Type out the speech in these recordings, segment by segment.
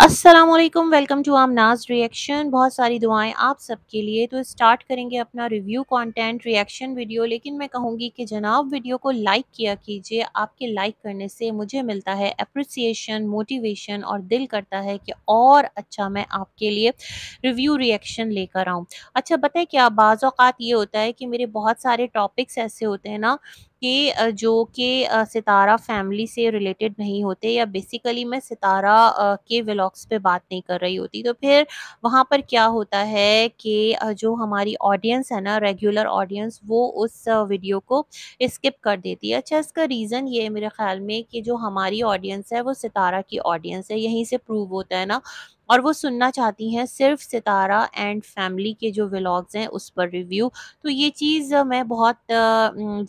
Aslam welcome to आम नाज reaction बहुत सारी दुआएं आप सबके लिए तो स्टार्ट करेंगे अपना रिव्यू कंटेंट रिएक्शन वीडियो लेकिन मैं कहूँगी कि जनाब वीडियो को लाइक किया कीजिए आपके लाइक करने से मुझे मिलता है अप्रिसिएशन मोटिवेशन और दिल करता है कि और अच्छा मैं आपके लिए रिव्यू रिएक्शन लेकर आऊँ अच्छा बताए क्या बाज़ात ये होता है कि मेरे बहुत सारे टॉपिक्स ऐसे होते हैं ना कि जो कि सितारा फैमिली से रिलेटेड नहीं होते या बेसिकली मैं सितारा के व्लॉग्स पे बात नहीं कर रही होती तो फिर वहाँ पर क्या होता है कि जो हमारी ऑडियंस है ना रेगुलर ऑडियंस वो उस वीडियो को स्किप कर देती है अच्छा इसका रीज़न ये है मेरे ख्याल में कि जो हमारी ऑडियंस है वो सितारा की ऑडियंस है यहीं से प्रूव होता है ना और वो सुनना चाहती हैं सिर्फ सितारा एंड फैमिली के जो व्लॉग्स हैं उस पर रिव्यू तो ये चीज़ मैं बहुत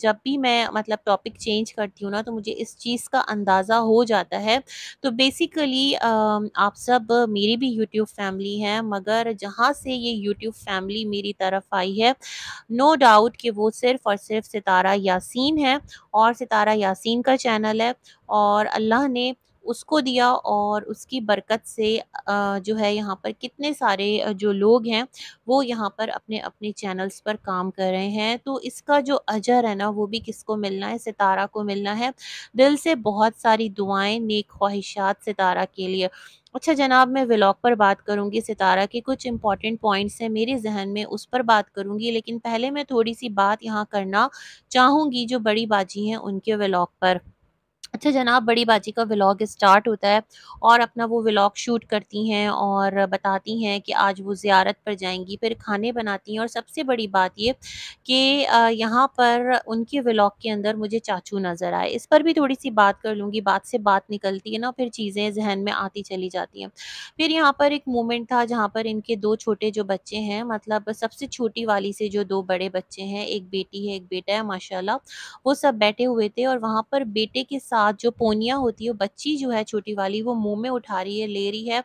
जब भी मैं मतलब टॉपिक चेंज करती हूँ ना तो मुझे इस चीज़ का अंदाज़ा हो जाता है तो बेसिकली आप सब मेरी भी यूट्यूब फैमिली हैं मगर जहाँ से ये यूट्यूब फैमिली मेरी तरफ आई है नो no डाउट कि वो सिर्फ़ और सिर्फ सितारा यासीन है और सितारा यासीन का चैनल है और अल्लाह ने उसको दिया और उसकी बरकत से जो है यहाँ पर कितने सारे जो लोग हैं वो यहाँ पर अपने अपने चैनल्स पर काम कर रहे हैं तो इसका जो अजर है ना वो भी किसको मिलना है सितारा को मिलना है दिल से बहुत सारी दुआएं नेक ख्वाहिशात सितारा के लिए अच्छा जनाब मैं व्लॉग पर बात करूंगी सितारा के कुछ इंपॉर्टेंट पॉइंट्स हैं मेरे जहन में उस पर बात करूंगी लेकिन पहले मैं थोड़ी सी बात यहाँ करना चाहूँगी जो बड़ी बाजी हैं उनके व्लॉग पर अच्छा जनाब बड़ी बाजी का व्लॉग स्टार्ट होता है और अपना वो व्लॉग शूट करती हैं और बताती हैं कि आज वो ज़्यारत पर जाएंगी फिर खाने बनाती हैं और सबसे बड़ी बात ये कि यहाँ पर उनके व्लॉग के अंदर मुझे चाचू नज़र आए इस पर भी थोड़ी सी बात कर लूँगी बात से बात निकलती है ना फिर चीज़ें जहन में आती चली जाती हैं फिर यहाँ पर एक मोमेंट था जहाँ पर इनके दो छोटे जो बच्चे हैं मतलब सबसे छोटी वाली से जो दो बड़े बच्चे हैं एक बेटी है एक बेटा है माशाला वो सब बैठे हुए थे और वहाँ पर बेटे के साथ साथ जो पोनिया होती है बच्ची जो है छोटी वाली वो मुंह में उठा रही है ले रही है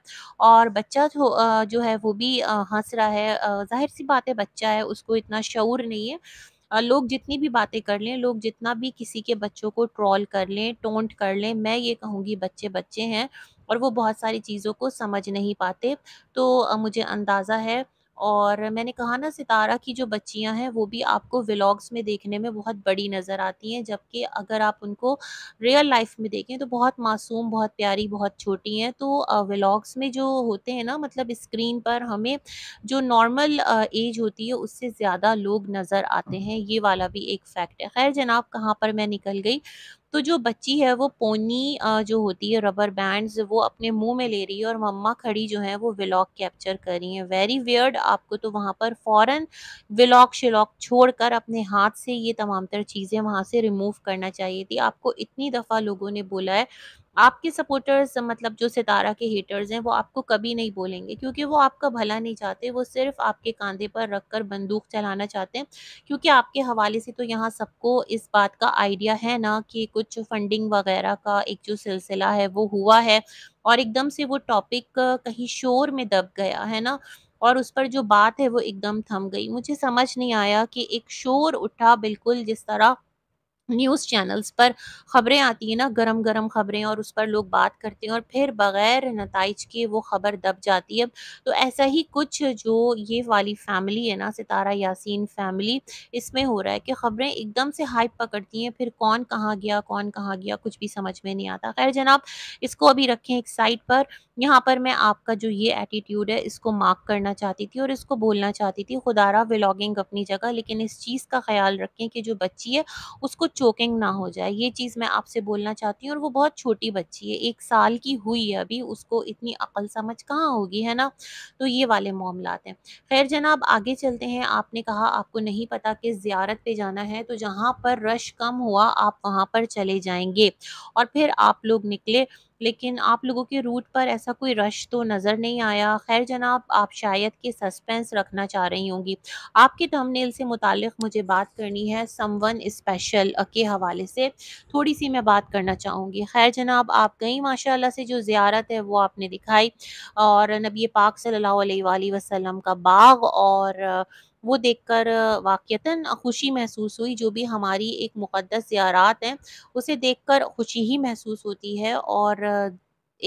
और बच्चा जो जो है वो भी हंस रहा है जाहिर सी बात है बच्चा है उसको इतना शौर नहीं है लोग जितनी भी बातें कर लें लोग जितना भी किसी के बच्चों को ट्रॉल कर लें टोंट कर लें मैं ये कहूँगी बच्चे बच्चे हैं और वो बहुत सारी चीज़ों को समझ नहीं पाते तो मुझे अंदाज़ा है और मैंने कहा ना सितारा की जो बच्चियां हैं वो भी आपको व्लॉग्स में देखने में बहुत बड़ी नज़र आती हैं जबकि अगर आप उनको रियल लाइफ में देखें तो बहुत मासूम बहुत प्यारी बहुत छोटी हैं तो व्लॉग्स में जो होते हैं ना मतलब स्क्रीन पर हमें जो नॉर्मल एज होती है उससे ज़्यादा लोग नज़र आते हैं ये वाला भी एक फैक्ट है खैर जनाब कहाँ पर मैं निकल गई तो जो बच्ची है वो पोनी जो होती है रबर बैंड्स वो अपने मुंह में ले रही है और मम्मा खड़ी जो है वो व्लॉग कैप्चर कर रही हैं वेरी वियर्ड आपको तो वहाँ पर फ़ौरन व्लॉग शिलॉग छोड़ कर अपने हाथ से ये तमाम तर चीज़ें वहाँ से रिमूव करना चाहिए थी आपको इतनी दफ़ा लोगों ने बोला है आपके सपोर्टर्स मतलब जो सितारा के हेटर्स हैं वो आपको कभी नहीं बोलेंगे क्योंकि वो आपका भला नहीं चाहते वो सिर्फ आपके कांधे पर रख कर बंदूक चलाना चाहते हैं क्योंकि आपके हवाले से तो यहाँ सबको इस बात का आइडिया है ना कि कुछ फंडिंग वगैरह का एक जो सिलसिला है वो हुआ है और एकदम से वो टॉपिक कहीं शोर में दब गया है ना और उस पर जो बात है वो एकदम थम गई मुझे समझ नहीं आया कि एक शोर उठा बिल्कुल जिस तरह न्यूज़ चैनल्स पर ख़बरें आती हैं ना गरम गरम ख़बरें और उस पर लोग बात करते हैं और फिर बग़ैर नतज के वो ख़बर दब जाती है तो ऐसा ही कुछ जो ये वाली फ़ैमिली है ना सितारा यासीन फ़ैमिली इसमें हो रहा है कि ख़बरें एकदम से हाइप पकड़ती हैं फिर कौन कहाँ गया कौन कहाँ गया कुछ भी समझ में नहीं आता खैर जनाब इसको अभी रखें एक साइड पर यहाँ पर मैं आपका जो ये एटीट्यूड है इसको मार्क करना चाहती थी और इसको बोलना चाहती थी खुदारा व्लागिंग अपनी जगह लेकिन इस चीज़ का ख्याल रखें कि जो बच्ची है उसको चोकिंग ना हो जाए ये चीज़ मैं आपसे बोलना चाहती हूँ और वो बहुत छोटी बच्ची है एक साल की हुई है अभी उसको इतनी अकल समझ कहाँ होगी है ना तो ये वाले मामला हैं खैर जनाब आगे चलते हैं आपने कहा आपको नहीं पता कि ज़्यारत पे जाना है तो जहाँ पर रश कम हुआ आप वहाँ पर चले जाएंगे और फिर आप लोग निकले लेकिन आप लोगों के रूट पर ऐसा कोई रश तो नज़र नहीं आया खैर जनाब आप शायद के सस्पेंस रखना चाह रही होंगी आपके थंबनेल से मुतल मुझे बात करनी है समवन स्पेशल के हवाले से थोड़ी सी मैं बात करना चाहूँगी खैर जनाब आप गई माशाल्लाह से जो ज़्यारत है वो आपने दिखाई और नबी पाक सल्ला वसलम का बाग और वो देखकर वाक़ता खुशी महसूस हुई जो भी हमारी एक मुक़दस ज़ियारात है उसे देखकर खुशी ही महसूस होती है और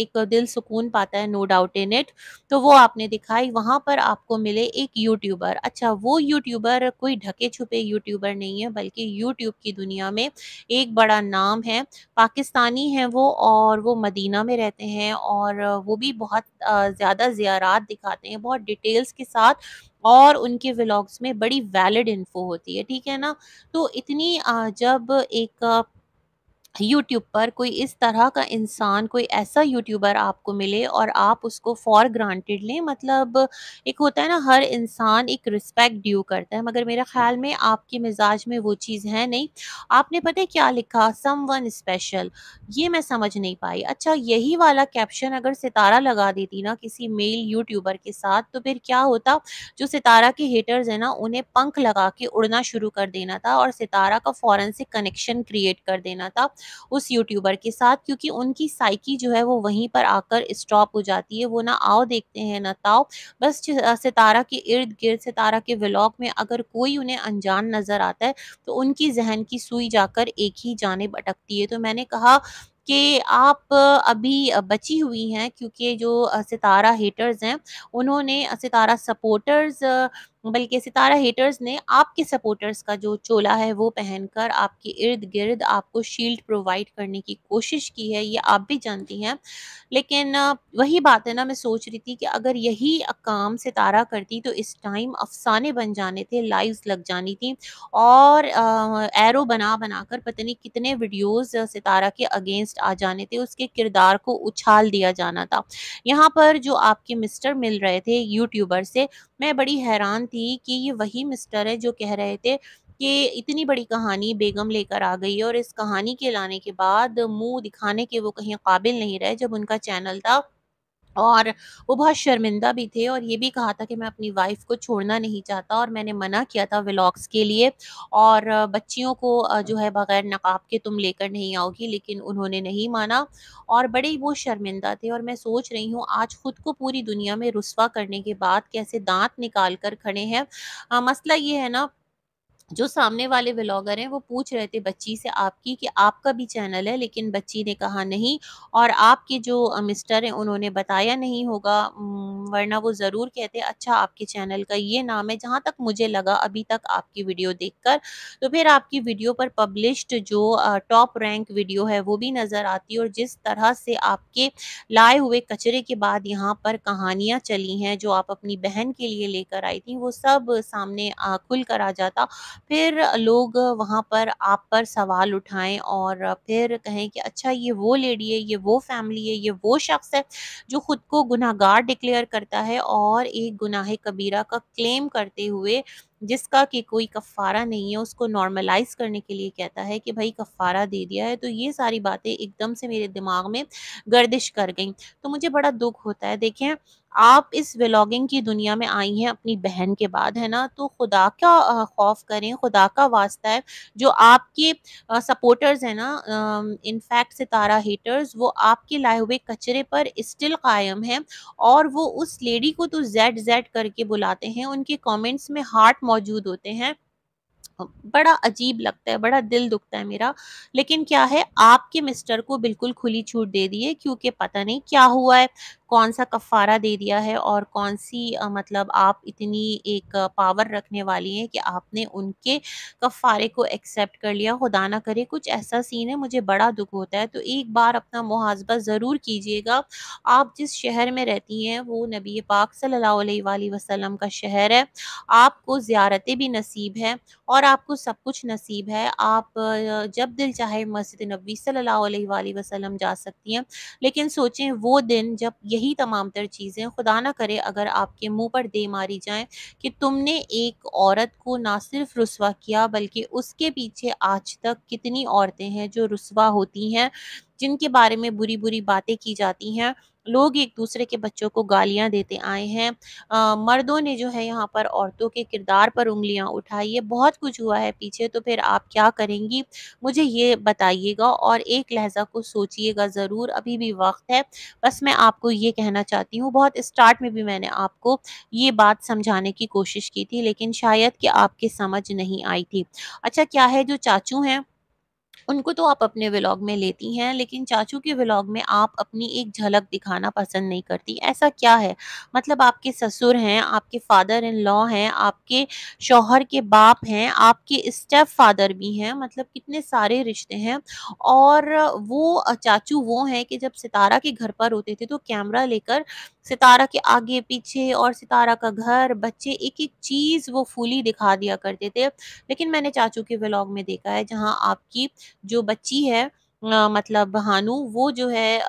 एक दिल सुकून पाता है नो डाउट इन इट तो वो आपने दिखाई वहाँ पर आपको मिले एक यूट्यूबर अच्छा वो यूट्यूबर कोई ढके छुपे यूट्यूबर नहीं है बल्कि यूट्यूब की दुनिया में एक बड़ा नाम है पाकिस्तानी है वो और वो मदीना में रहते हैं और वो भी बहुत ज़्यादा ज़ियारात दिखाते हैं बहुत डिटेल्स के साथ और उनके व्लॉग्स में बड़ी वैलिड इन्फो होती है ठीक है ना तो इतनी जब एक यूट्यूब पर कोई इस तरह का इंसान कोई ऐसा यूट्यूबर आपको मिले और आप उसको फॉर ग्रांटेड लें मतलब एक होता है ना हर इंसान एक रिस्पेक्ट ड्यू करता है मगर मेरे ख्याल में आपके मिजाज में वो चीज़ है नहीं आपने पता है क्या लिखा सम वन स्पेशल ये मैं समझ नहीं पाई अच्छा यही वाला कैप्शन अगर सितारा लगा देती ना किसी मेल यूट्यूबर के साथ तो फिर क्या होता जो सितारा के हेटर्स हैं ना उन्हें पंख लगा के उड़ना शुरू कर देना था और सितारा का फ़ौरन से कनेक्शन क्रिएट कर देना था उस यूट्यूबर के साथ क्योंकि उनकी साइकी जो है वो वहीं पर आकर स्टॉप हो जाती है वो ना आओ देखते हैं ना ताओ बस सितारा के इर्द गिर्द सितारा के व्लॉग में अगर कोई उन्हें अनजान नज़र आता है तो उनकी जहन की सुई जाकर एक ही जाने भटकती है तो मैंने कहा कि आप अभी बची हुई हैं क्योंकि जो सितारा हेटर्स हैं उन्होंने सितारा सपोर्टर्स बल्कि सितारा हेटर्स ने आपके सपोर्टर्स का जो चोला है वो पहनकर आपके इर्द गिर्द आपको शील्ड प्रोवाइड करने की कोशिश की है ये आप भी जानती हैं लेकिन वही बात है ना मैं सोच रही थी कि अगर यही काम सितारा करती तो इस टाइम अफसाने बन जाने थे लाइव्स लग जानी थी और एरो बना बना कर पता नहीं कितने वीडियोस सितारा के अगेंस्ट आ जाने थे उसके किरदार को उछाल दिया जाना था यहाँ पर जो आपके मिस्टर मिल रहे थे यूट्यूबर से मैं बड़ी हैरान थी कि ये वही मिस्टर है जो कह रहे थे कि इतनी बड़ी कहानी बेगम लेकर आ गई और इस कहानी के लाने के बाद मुंह दिखाने के वो कहीं काबिल नहीं रहे जब उनका चैनल था और वो बहुत शर्मिंदा भी थे और ये भी कहा था कि मैं अपनी वाइफ को छोड़ना नहीं चाहता और मैंने मना किया था व्लॉग्स के लिए और बच्चियों को जो है बग़ैर नकाब के तुम लेकर नहीं आओगी लेकिन उन्होंने नहीं माना और बड़े वो शर्मिंदा थे और मैं सोच रही हूँ आज ख़ुद को पूरी दुनिया में रसवा करने के बाद कैसे दांत निकाल कर खड़े हैं मसला ये है ना जो सामने वाले ब्लॉगर हैं वो पूछ रहे थे बच्ची से आपकी कि आपका भी चैनल है लेकिन बच्ची ने कहा नहीं और आपके जो मिस्टर हैं उन्होंने बताया नहीं होगा वरना वो ज़रूर कहते अच्छा आपके चैनल का ये नाम है जहाँ तक मुझे लगा अभी तक आपकी वीडियो देखकर तो फिर आपकी वीडियो पर पब्लिश्ड जो टॉप रैंक वीडियो है वो भी नज़र आती और जिस तरह से आपके लाए हुए कचरे के बाद यहाँ पर कहानियाँ चली हैं जो आप अपनी बहन के लिए लेकर आई थी वो सब सामने खुल कर आ जाता फिर लोग वहाँ पर आप पर सवाल उठाएं और फिर कहें कि अच्छा ये वो लेडी है ये वो फैमिली है ये वो शख्स है जो ख़ुद को गुनाहगार डिक्लेयर करता है और एक गुनाह कबीरा का क्लेम करते हुए जिसका कि कोई कफ़ारा नहीं है उसको नॉर्मलाइज करने के लिए कहता है कि भाई कफ़ारा दे दिया है तो ये सारी बातें एकदम से मेरे दिमाग में गर्दिश कर गई तो मुझे बड़ा दुख होता है देखें आप इस व्लॉगिंग की दुनिया में आई हैं अपनी बहन के बाद है ना तो खुदा का खौफ करें खुदा का वास्ता है जो आपके सपोर्टर्स हैं ना इनफैक्ट सितारा हेटर्स वो आपके लाए हुए कचरे पर स्टिल कायम हैं और वो उस लेडी को तो जेड जेड करके बुलाते हैं उनके कमेंट्स में हार्ट मौजूद होते हैं बड़ा अजीब लगता है बड़ा दिल दुखता है मेरा लेकिन क्या है आपके मिस्टर को बिल्कुल खुली छूट दे दी है क्योंकि पता नहीं क्या हुआ है कौन सा कफ़ारा दे दिया है और कौन सी मतलब आप इतनी एक पावर रखने वाली हैं कि आपने उनके कफ़ारे को एक्सेप्ट कर लिया खुदा ना करे कुछ ऐसा सीन है मुझे बड़ा दुख होता है तो एक बार अपना मुहासबा ज़रूर कीजिएगा आप जिस शहर में रहती हैं वो नबी पाक सल्ला वसलम का शहर है आपको ज़्यारतें भी नसीब हैं और आपको सब कुछ नसीब है आप जब दिल चाहे मस्जिद नबी सल्ला वसलम जा सकती हैं लेकिन सोचें वो दिन जब यही यही तमाम तर चीज़ें खुदा ना करे अगर आपके मुंह पर दे मारी जाएं कि तुमने एक औरत को ना सिर्फ रसवा किया बल्कि उसके पीछे आज तक कितनी औरतें हैं जो रसवा होती हैं जिनके बारे में बुरी बुरी बातें की जाती हैं लोग एक दूसरे के बच्चों को गालियां देते आए हैं आ, मर्दों ने जो है यहाँ पर औरतों के किरदार पर उंगलियां उठाई है बहुत कुछ हुआ है पीछे तो फिर आप क्या करेंगी मुझे ये बताइएगा और एक लहजा को सोचिएगा ज़रूर अभी भी वक्त है बस मैं आपको ये कहना चाहती हूँ बहुत स्टार्ट में भी मैंने आपको ये बात समझाने की कोशिश की थी लेकिन शायद कि आपके समझ नहीं आई थी अच्छा क्या है जो चाचू हैं उनको तो आप अपने व्लॉग में लेती हैं लेकिन चाचू के व्लॉग में आप अपनी एक झलक दिखाना पसंद नहीं करती ऐसा क्या है मतलब आपके ससुर हैं आपके फादर इन लॉ हैं आपके शौहर के बाप हैं आपके स्टेप फादर भी हैं मतलब कितने सारे रिश्ते हैं और वो चाचू वो हैं कि जब सितारा के घर पर होते थे तो कैमरा लेकर सितारा के आगे पीछे और सितारा का घर बच्चे एक एक चीज़ वो फूली दिखा दिया करते थे लेकिन मैंने चाचू के व्लॉग में देखा है जहाँ आपकी जो बच्ची है मतलब भानु वो जो है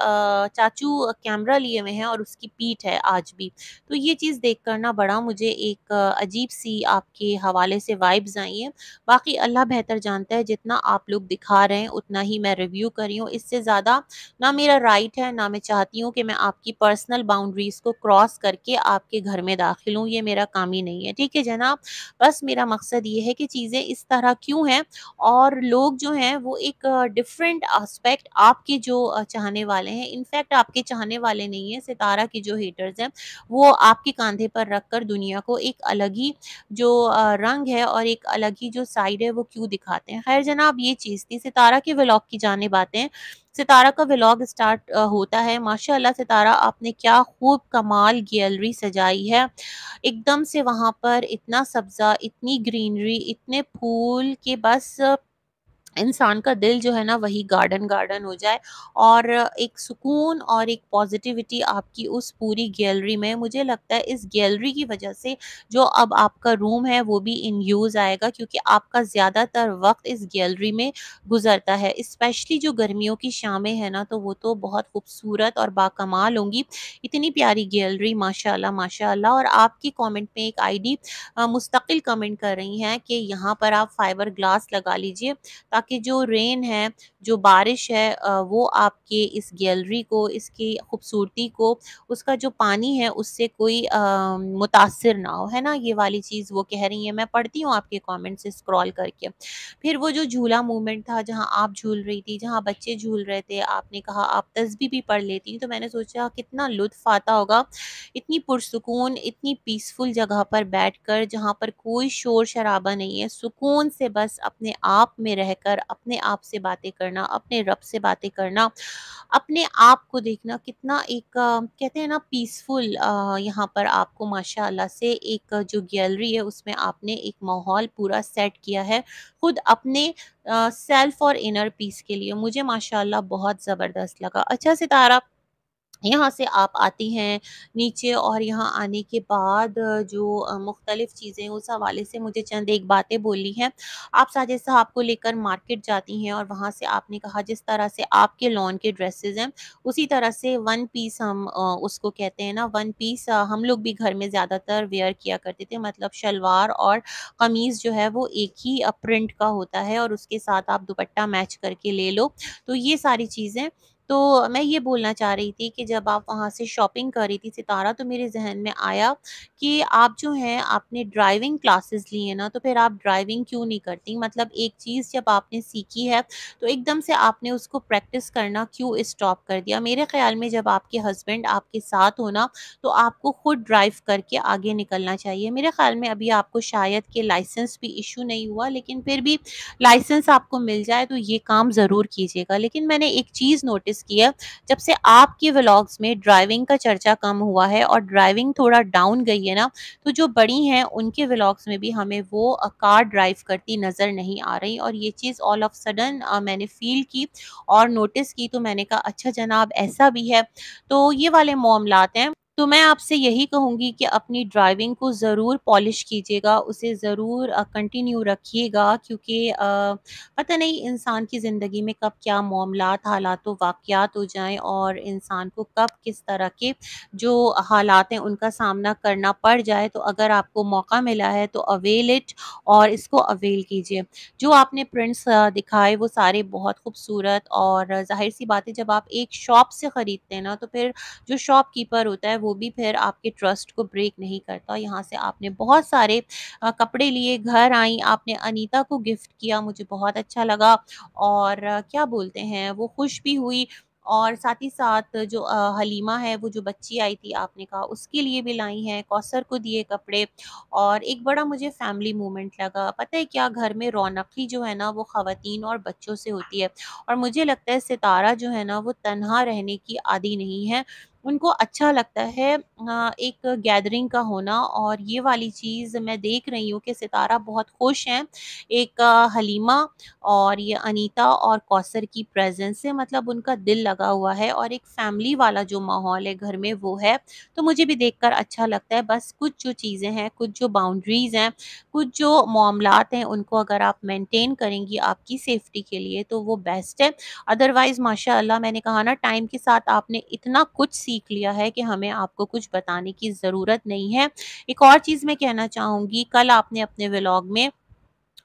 चाचू कैमरा लिए हुए हैं और उसकी पीठ है आज भी तो ये चीज़ देख कर ना बड़ा मुझे एक अजीब सी आपके हवाले से वाइब्स आई हैं बाकी अल्लाह बेहतर जानता है जितना आप लोग दिखा रहे हैं उतना ही मैं रिव्यू कर रही हूँ इससे ज़्यादा ना मेरा राइट है ना मैं चाहती हूँ कि मैं आपकी पर्सनल बाउंड्रीज़ को क्रॉस करके आपके घर में दाखिल हूँ ये मेरा काम ही नहीं है ठीक है जनाब बस मेरा मकसद ये है कि चीज़ें इस तरह क्यों हैं और लोग जो हैं वो एक डिफरेंट आस्पेक्ट आपके जो चाहने वाले हैं इनफैक्ट आपके चाहने वाले नहीं हैं सितारा के जो हेटर्स हैं वो आपके कंधे पर रख कर दुनिया को एक अलग ही जो रंग है और एक अलग ही जो साइड है वो क्यों दिखाते हैं खैर जनाब ये चीज़ थी सितारा के व्लॉग की जाने बातें सितारा का व्लॉग स्टार्ट होता है माशाल्लाह सितारा आपने क्या खूब कमाल गैलरी सजाई है एकदम से वहाँ पर इतना सब्ज़ा इतनी ग्रीनरी इतने फूल के बस इंसान का दिल जो है ना वही गार्डन गार्डन हो जाए और एक सुकून और एक पॉजिटिविटी आपकी उस पूरी गैलरी में मुझे लगता है इस गैलरी की वजह से जो अब आपका रूम है वो भी इन यूज़ आएगा क्योंकि आपका ज़्यादातर वक्त इस गैलरी में गुजरता है स्पेशली जो गर्मियों की शामें हैं ना तो वो तो बहुत खूबसूरत और बाकमाल होंगी इतनी प्यारी गैलरी माशा माशा और आपकी कॉमेंट में एक आईडी मुस्तकिल कमेंट कर रही हैं कि यहाँ पर आप फाइबर ग्लास लगा लीजिए ताकि ताकि जो रेन है जो बारिश है वो आपके इस गैलरी को इसकी खूबसूरती को उसका जो पानी है उससे कोई मुतासर ना हो है ना ये वाली चीज़ वो कह रही है मैं पढ़ती हूँ आपके कमेंट से स्क्रॉल करके फिर वो जो झूला मूवमेंट था जहाँ आप झूल रही थी जहाँ बच्चे झूल रहे थे आपने कहा आप तस्वीर भी पढ़ लेती तो मैंने सोचा कितना लुत्फ आता होगा इतनी पुरसकून इतनी पीसफुल जगह पर बैठ कर जहाँ पर कोई शोर शराबा नहीं है सुकून से बस अपने आप में रहकर अंदर अपने आप से बातें करना अपने रब से बातें करना अपने आप को देखना कितना एक कहते हैं ना पीसफुल यहाँ पर आपको माशाल्लाह से एक जो गैलरी है उसमें आपने एक माहौल पूरा सेट किया है खुद अपने सेल्फ और इनर पीस के लिए मुझे माशाल्लाह बहुत ज़बरदस्त लगा अच्छा सितारा यहाँ से आप आती हैं नीचे और यहाँ आने के बाद जो मुख्तलिफ़ चीज़ें उस हवाले से मुझे चंद एक बातें बोली हैं आप साजे साहब को लेकर मार्केट जाती हैं और वहाँ से आपने कहा जिस तरह से आपके लॉन के ड्रेसेस हैं उसी तरह से वन पीस हम उसको कहते हैं ना वन पीस हम लोग भी घर में ज़्यादातर वेयर किया करते थे मतलब शलवार और कमीज़ जो है वो एक ही प्रिंट का होता है और उसके साथ आप दुपट्टा मैच करके ले लो तो ये सारी चीज़ें तो मैं ये बोलना चाह रही थी कि जब आप वहाँ से शॉपिंग कर रही थी सितारा तो मेरे जहन में आया कि आप जो हैं आपने ड्राइविंग क्लासेस ली है ना तो फिर आप ड्राइविंग क्यों नहीं करती मतलब एक चीज़ जब आपने सीखी है तो एकदम से आपने उसको प्रैक्टिस करना क्यों स्टॉप कर दिया मेरे ख्याल में जब आपके हस्बैंड आपके साथ हो ना तो आपको खुद ड्राइव करके आगे निकलना चाहिए मेरे ख्याल में अभी आपको शायद के लाइसेंस भी इशू नहीं हुआ लेकिन फिर भी लाइसेंस आपको मिल जाए तो ये काम ज़रूर कीजिएगा लेकिन मैंने एक चीज़ नोटिस नोटिस किया जब से आपके व्लॉग्स में ड्राइविंग का चर्चा कम हुआ है और ड्राइविंग थोड़ा डाउन गई है ना तो जो बड़ी हैं उनके व्लॉग्स में भी हमें वो कार ड्राइव करती नज़र नहीं आ रही और ये चीज़ ऑल ऑफ सडन मैंने फील की और नोटिस की तो मैंने कहा अच्छा जनाब ऐसा भी है तो ये वाले मामलात हैं तो मैं आपसे यही कहूँगी कि अपनी ड्राइविंग को ज़रूर पॉलिश कीजिएगा, उसे ज़रूर कंटिन्यू रखिएगा क्योंकि पता नहीं इंसान की ज़िंदगी में कब क्या मामला हालात व वाक़यात हो जाएँ और इंसान को कब किस तरह के जो हालात हैं, उनका सामना करना पड़ जाए। तो अगर आपको मौका मिला है तो अवेल इट और इसको अवेल कीजिए। जो आपने प्रिंट्स दिखाए वो सारे बहुत खूबसूरत और ज़ाहिर-सी बात है जब आप एक शॉप से खरीदते हैं ना, तो फिर जो शॉपकीपर होता है वो भी फिर आपके ट्रस्ट को ब्रेक नहीं करता यहाँ से आपने बहुत सारे कपड़े लिए घर आई आपने अनीता को गिफ्ट किया मुझे बहुत अच्छा लगा और क्या बोलते हैं वो खुश भी हुई और साथ ही साथ जो हलीमा है वो जो बच्ची आई थी आपने कहा उसके लिए भी लाई हैं कौसर को दिए कपड़े और एक बड़ा मुझे फैमिली मोमेंट लगा पता है क्या घर में रौनक ही जो है ना वो ख़वातीन और बच्चों से होती है और मुझे लगता है सितारा जो है ना वो तनहा रहने की आदि नहीं है उनको अच्छा लगता है एक गैदरिंग का होना और ये वाली चीज़ मैं देख रही हूँ कि सितारा बहुत खुश हैं एक हलीमा और ये अनीता और कौसर की प्रेजेंस से मतलब उनका दिल लगा हुआ है और एक फैमिली वाला जो माहौल है घर में वो है तो मुझे भी देख कर अच्छा लगता है बस कुछ जो चीज़ें हैं कुछ जो बाउंड्रीज़ हैं कुछ जो मामलात हैं उनको अगर आप मेनटेन करेंगी आपकी सेफ्टी के लिए तो वो बेस्ट है अदरवाइज़ माशा मैंने कहा ना टाइम के साथ आपने इतना कुछ सीख सीख लिया है कि हमें आपको कुछ बताने की ज़रूरत नहीं है एक और चीज़ मैं कहना चाहूंगी कल आपने अपने व्लॉग में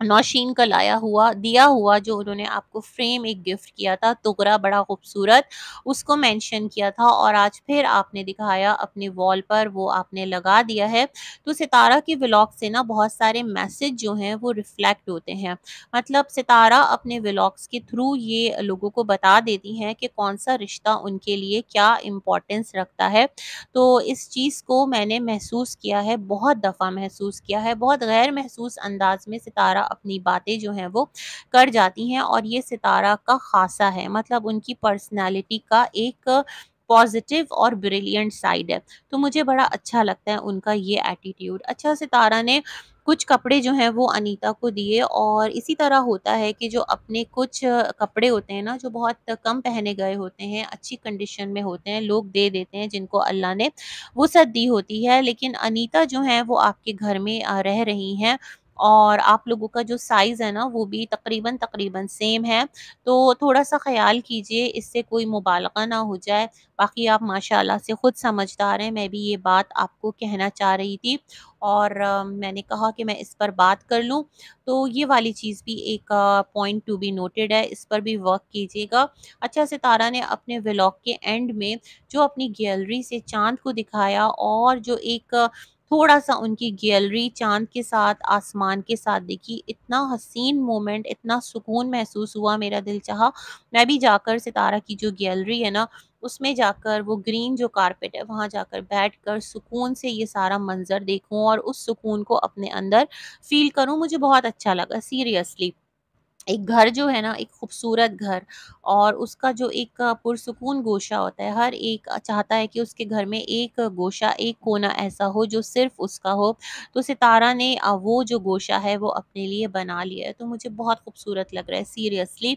नौशीन का लाया हुआ दिया हुआ जो उन्होंने आपको फ्रेम एक गिफ्ट किया था तुगरा बड़ा खूबसूरत उसको मेंशन किया था और आज फिर आपने दिखाया अपने वॉल पर वो आपने लगा दिया है तो सितारा के व्लॉग से ना बहुत सारे मैसेज जो हैं वो रिफ्लेक्ट होते हैं मतलब सितारा अपने व्लॉग्स के थ्रू ये लोगों को बता देती हैं कि कौन सा रिश्ता उनके लिए क्या इम्पोर्टेंस रखता है तो इस चीज़ को मैंने महसूस किया है बहुत दफ़ा महसूस किया है बहुत गैर महसूस अंदाज में सितारा अपनी बातें जो हैं वो कर जाती हैं और ये सितारा का खासा है मतलब उनकी पर्सनैलिटी का एक पॉजिटिव और ब्रिलियंट साइड है तो मुझे बड़ा अच्छा लगता है उनका ये एटीट्यूड अच्छा सितारा ने कुछ कपड़े जो हैं वो अनीता को दिए और इसी तरह होता है कि जो अपने कुछ कपड़े होते हैं ना जो बहुत कम पहने गए होते हैं अच्छी कंडीशन में होते हैं लोग दे देते हैं जिनको अल्लाह ने वो सद दी होती है लेकिन अनीता जो हैं वो आपके घर में रह रही हैं और आप लोगों का जो साइज़ है ना वो भी तकरीबन तकरीबन सेम है तो थोड़ा सा ख्याल कीजिए इससे कोई मुबालगा ना हो जाए बाकी आप माशाल्लाह से ख़ुद समझदार हैं मैं भी ये बात आपको कहना चाह रही थी और आ, मैंने कहा कि मैं इस पर बात कर लूँ तो ये वाली चीज़ भी एक पॉइंट टू बी नोटेड है इस पर भी वर्क कीजिएगा अच्छा सितारा ने अपने व्लॉग के एंड में जो अपनी गैलरी से चांद को दिखाया और जो एक थोड़ा सा उनकी गैलरी चांद के साथ आसमान के साथ देखी इतना हसीन मोमेंट इतना सुकून महसूस हुआ मेरा दिल चाह मैं भी जाकर सितारा की जो गैलरी है ना उसमें जाकर वो ग्रीन जो कारपेट है वहाँ जाकर बैठ कर सुकून से ये सारा मंज़र देखूँ और उस सुकून को अपने अंदर फ़ील करूँ मुझे बहुत अच्छा लगा सीरियसली एक घर जो है ना एक खूबसूरत घर और उसका जो एक पुरसकून गोशा होता है हर एक चाहता है कि उसके घर में एक गोशा एक कोना ऐसा हो जो सिर्फ उसका हो तो सितारा ने वो जो गोशा है वो अपने लिए बना लिया है तो मुझे बहुत खूबसूरत लग रहा है सीरियसली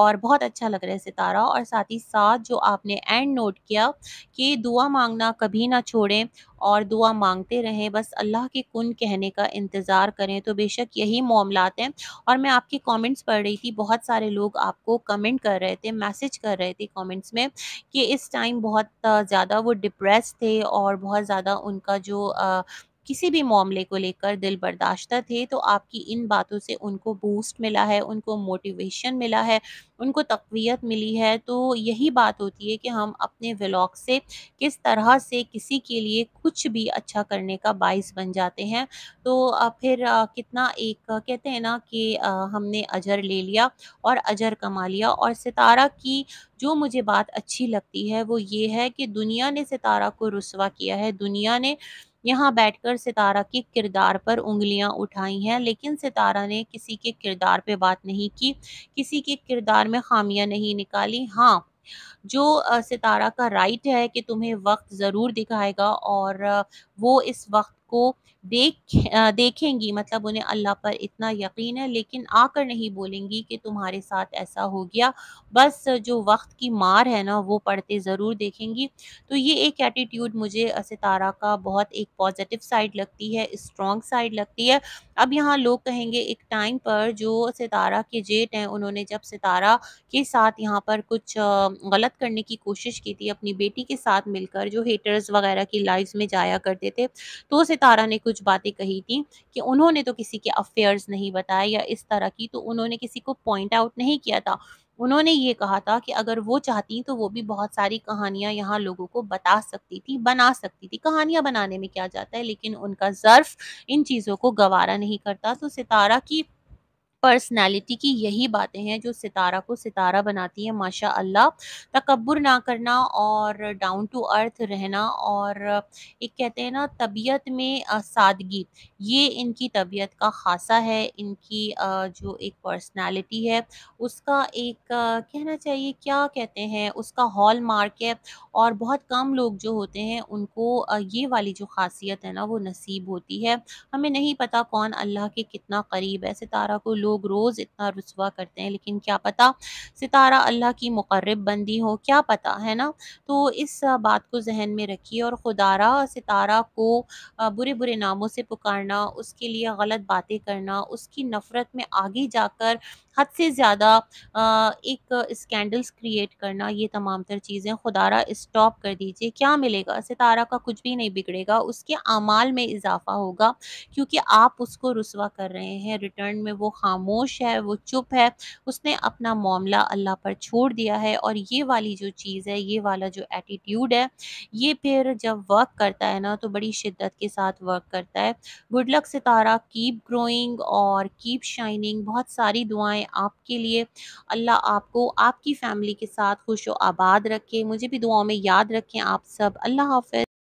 और बहुत अच्छा लग रहा है सितारा और साथ ही साथ जो आपने एंड नोट किया कि दुआ मांगना कभी ना छोड़ें और दुआ मांगते रहें बस अल्लाह के कन कहने का इंतज़ार करें तो बेशक यही मामलात हैं और मैं आपके कमेंट्स पढ़ रही थी बहुत सारे लोग आपको कमेंट कर रहे थे मैसेज कर रहे थे कमेंट्स में कि इस टाइम बहुत ज़्यादा वो डिप्रेस थे और बहुत ज़्यादा उनका जो किसी भी मामले को लेकर दिल बर्दाश्ता थे तो आपकी इन बातों से उनको बूस्ट मिला है उनको मोटिवेशन मिला है उनको तकवीत मिली है तो यही बात होती है कि हम अपने व्लॉग से किस तरह से किसी के लिए कुछ भी अच्छा करने का बायस बन जाते हैं तो फिर कितना एक कहते हैं ना कि हमने अजर ले लिया और अजर कमा लिया और सितारा की जो मुझे बात अच्छी लगती है वो ये है कि दुनिया ने सितारा को रसवा किया है दुनिया ने यहाँ बैठकर सितारा के किरदार पर उंगलियां उठाई हैं लेकिन सितारा ने किसी के किरदार पे बात नहीं की किसी के किरदार में खामियां नहीं निकाली हाँ जो सितारा का राइट है कि तुम्हें वक्त ज़रूर दिखाएगा और वो इस वक्त को देख देखेंगी मतलब उन्हें अल्लाह पर इतना यकीन है लेकिन आकर नहीं बोलेंगी कि तुम्हारे साथ ऐसा हो गया बस जो वक्त की मार है ना वो पढ़ते ज़रूर देखेंगी तो ये एक एटीट्यूड मुझे सितारा का बहुत एक पॉजिटिव साइड लगती है स्ट्रॉन्ग साइड लगती है अब यहाँ लोग कहेंगे एक टाइम पर जो सितारा के जेट हैं उन्होंने जब सितारा के साथ यहाँ पर कुछ गलत करने की कोशिश की थी अपनी बेटी के साथ मिलकर जो हेटर्स वगैरह की लाइफ में जाया करते थे तो सितारा ने कुछ बातें कही थी कि उन्होंने तो किसी के अफेयर्स नहीं बताए या इस तरह की तो उन्होंने किसी को पॉइंट आउट नहीं किया था उन्होंने ये कहा था कि अगर वो चाहती तो वो भी बहुत सारी कहानियां यहाँ लोगों को बता सकती थी बना सकती थी कहानियां बनाने में क्या जाता है लेकिन उनका ज़र्फ इन चीज़ों को गवारा नहीं करता तो सितारा की पर्सनालिटी की यही बातें हैं जो सितारा को सितारा बनाती हैं माशा अल्लाह तकबर ना करना और डाउन टू अर्थ रहना और एक कहते हैं ना तबीयत में सादगी ये इनकी तबीयत का ख़ासा है इनकी जो एक पर्सनालिटी है उसका एक कहना चाहिए क्या कहते हैं उसका हॉल मार्क है और बहुत कम लोग जो होते हैं उनको ये वाली जो खासियत है ना वो नसीब होती है हमें नहीं पता कौन अल्लाह के कितना करीब है सितारा को लोग रोज़ इतना रसवा करते हैं लेकिन क्या पता सितारा अल्लाह की मुकर्रब बंदी हो क्या पता है ना तो इस बात को जहन में रखिए और खुदारा सितारा को बुरे बुरे नामों से पुकारना उसके लिए गलत बातें करना उसकी नफ़रत में आगे जाकर हद से ज़्यादा एक स्कैंडल्स क्रिएट करना ये तमाम तर चीज़ें खुदारा स्टॉप कर दीजिए क्या मिलेगा सितारा का कुछ भी नहीं बिगड़ेगा उसके अमाल में इजाफा होगा क्योंकि आप उसको रसवा कर रहे हैं रिटर्न में वो खाम खामोश है वो चुप है उसने अपना मामला अल्लाह पर छोड़ दिया है और ये वाली जो चीज़ है ये वाला जो एटीट्यूड है ये फिर जब वर्क करता है ना तो बड़ी शिद्दत के साथ वर्क करता है good luck Sitara keep growing और कीप शाइनिंग बहुत सारी दुआएं आपके लिए अल्लाह आपको आपकी फ़ैमिली के साथ खुश व आबाद रखे मुझे भी दुआओं में याद रखें आप सब अल्लाह हाफ